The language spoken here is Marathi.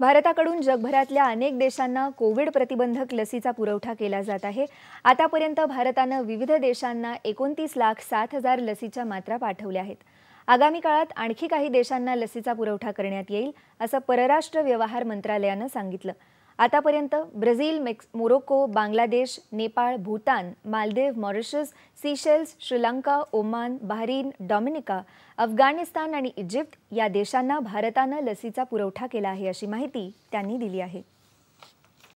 भारताकडून जगभरातल्या अनेक देशांना कोविड प्रतिबंधक लसीचा पुरवठा केला जात आहे आतापर्यंत भारतानं विविध देशांना एकोणतीस लाख सात हजार लसीच्या मात्रा पाठवल्या आहेत आगामी काळात आणखी काही देशांना लसीचा पुरवठा करण्यात येईल असं परराष्ट्र व्यवहार मंत्रालयानं सांगितलं आतापर्यंत ब्राझील मेक्स Morocco Bangladesh Nepal Bhutan Maldives Mauritius Seychelles Sri Lanka Oman Bahrain Dominica Afghanistan आणि इजिप्त या देशांना भारतानं लसीचा पुरवठा केला आहे अशी माहिती त्यांनी दिली आहे